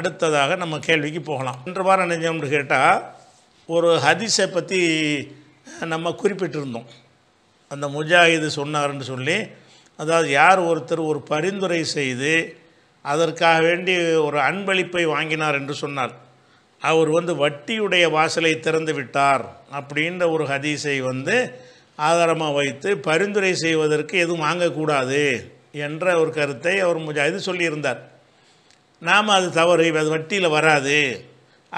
அடுத்ததாக நம்ம கேள்விக்கு போகலாம் இன்று வாரம் நிஜம்னு கேட்டால் ஒரு ஹதீஸை பற்றி நம்ம குறிப்பிட்டிருந்தோம் அந்த முஜாஹிது சொன்னார்னு சொல்லி அதாவது யார் ஒருத்தர் ஒரு பரிந்துரை செய்து அதற்காக வேண்டி ஒரு அன்பளிப்பை வாங்கினார் என்று சொன்னார் அவர் வந்து வட்டியுடைய வாசலை திறந்து விட்டார் அப்படின்ற ஒரு ஹதீஸை வந்து ஆதாரமாக வைத்து பரிந்துரை செய்வதற்கு எதுவும் வாங்கக்கூடாது என்ற ஒரு கருத்தை அவர் முஜாஹிது சொல்லியிருந்தார் நாம் அது தவறு அது வட்டியில் வராது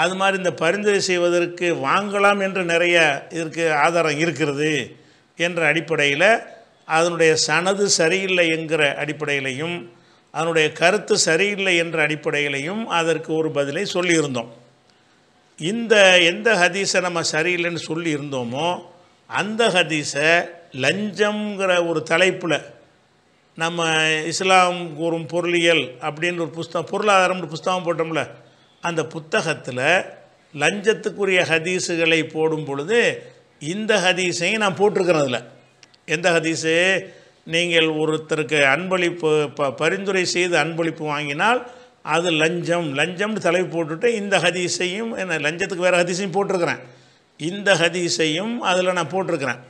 அது மாதிரி இந்த பரிந்துரை செய்வதற்கு வாங்கலாம் என்று நிறைய இதற்கு ஆதாரம் இருக்கிறது என்ற அடிப்படையில் அதனுடைய சனது சரியில்லை என்கிற அடிப்படையிலையும் அதனுடைய கருத்து சரியில்லை என்ற அடிப்படையிலையும் அதற்கு ஒரு பதிலை சொல்லியிருந்தோம் இந்த எந்த ஹதீஸை நம்ம சரியில்லைன்னு சொல்லியிருந்தோமோ அந்த ஹதீஸை லஞ்சங்கிற ஒரு தலைப்பில் நம்ம இஸ்லாம் கூறும் பொருளியல் அப்படின்னு ஒரு புஸ்தகம் பொருளாதாரம்னு புஸ்தகம் போட்டோம்ல அந்த புத்தகத்தில் லஞ்சத்துக்குரிய ஹதீஸுகளை போடும் பொழுது இந்த ஹதீஸையும் நான் போட்டிருக்கிறதில்ல எந்த ஹதீஸு நீங்கள் ஒருத்தருக்கு அன்பளிப்பு ப பரிந்துரை செய்து அன்பளிப்பு வாங்கினால் அது லஞ்சம் லஞ்சம்னு தலைப்பு போட்டுட்டு இந்த ஹதீஸையும் என்ன லஞ்சத்துக்கு வேறு ஹதீஸையும் போட்டிருக்கிறேன் இந்த ஹதீஸையும் அதில் நான் போட்டிருக்கிறேன்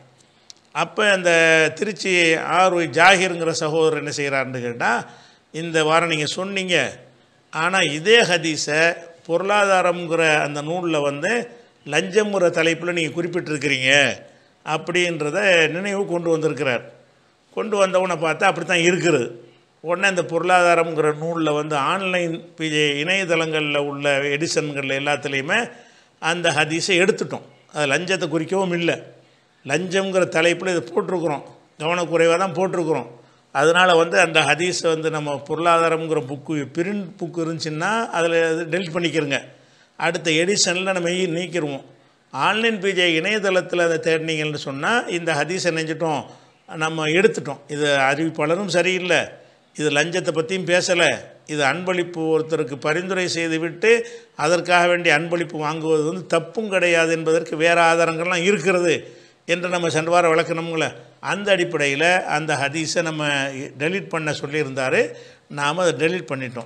அப்போ அந்த திருச்சி ஆர் ஒய் ஜாகிருங்கிற சகோதரர் என்ன செய்கிறாருன்னு கேட்டால் இந்த வாரம் நீங்கள் சொன்னீங்க ஆனால் இதே ஹதீஸை பொருளாதாரங்கிற அந்த நூலில் வந்து லஞ்சம்ங்கிற தலைப்பில் நீங்கள் குறிப்பிட்டிருக்கிறீங்க அப்படின்றத நினைவு கொண்டு வந்திருக்கிறார் கொண்டு வந்தவனை பார்த்தா அப்படி தான் இருக்கிறது உடனே இந்த பொருளாதாரங்கிற நூலில் வந்து ஆன்லைன் இணையதளங்களில் உள்ள எடிசன்களில் எல்லாத்துலேயுமே அந்த ஹதீஸை எடுத்துட்டோம் அது லஞ்சத்தை குறிக்கவும் இல்லை லஞ்சம்ங்கிற தலைப்பில் இதை போட்டிருக்கிறோம் கவனக்குறைவாக தான் போட்டிருக்கிறோம் அதனால் வந்து அந்த ஹதீஸை வந்து நம்ம பொருளாதாரம்ங்கிற புக்கு பிரிண்ட் புக்கு இருந்துச்சுன்னா அதில் டெலிட் பண்ணிக்கிறோங்க அடுத்த எடிஷனில் நம்ம நீக்கிடுவோம் ஆன்லைன் பிஜே இணையதளத்தில் அதை தேடினீங்கன்னு சொன்னால் இந்த ஹதீஸை நெஞ்சிட்டோம் நம்ம எடுத்துட்டோம் இது அறிவிப்பாளரும் சரியில்லை இது லஞ்சத்தை பற்றியும் பேசலை இது அன்பளிப்பு ஒருத்தருக்கு பரிந்துரை செய்துவிட்டு அதற்காக வேண்டிய அன்பளிப்பு வாங்குவது வந்து தப்பும் கிடையாது என்பதற்கு வேறு ஆதாரங்கள்லாம் இருக்கிறது என்று நம்ம சென்ற வாரம் அந்த அடிப்படையில் அந்த ஹதீஸை நம்ம டெலீட் பண்ண சொல்லியிருந்தார் நாம் அதை டெலீட் பண்ணிட்டோம்